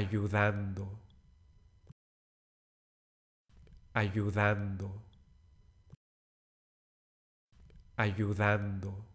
ayudando, ayudando, ayudando.